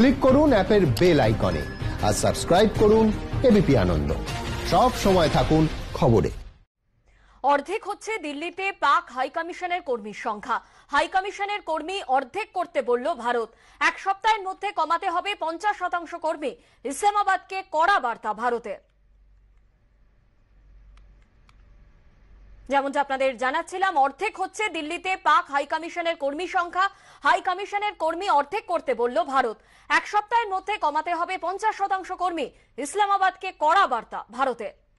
click করুন অ্যাপের bell আইকনে আর সাবস্ক্রাইব করুন এবিপি আনন্দ সব সময় থাকুন খবরে অর্ধেক হচ্ছে দিল্লিতে পাক হাইকমিশনের কর্মীর সংখ্যা হাইকমিশনের কর্মী অর্ধেক করতে বলল ভারত এক সপ্তাহের মধ্যে কমাতে হবে পঞ্চাশ শতাংশ কর্মী ইসলামাবাদকে কড়া বার্তা ভারতের যেমনটা আপনাদের জানাচ্ছিলাম অর্ধেক হচ্ছে দিল্লিতে পাক হাই কমিশনের কর্মী সংখ্যা হাই কমিশনের কর্মী অর্ধেক করতে বলল ভারত এক সপ্তাহের মধ্যে কমাতে হবে পঞ্চাশ শতাংশ কর্মী ইসলামাবাদকে কড়া বার্তা ভারতের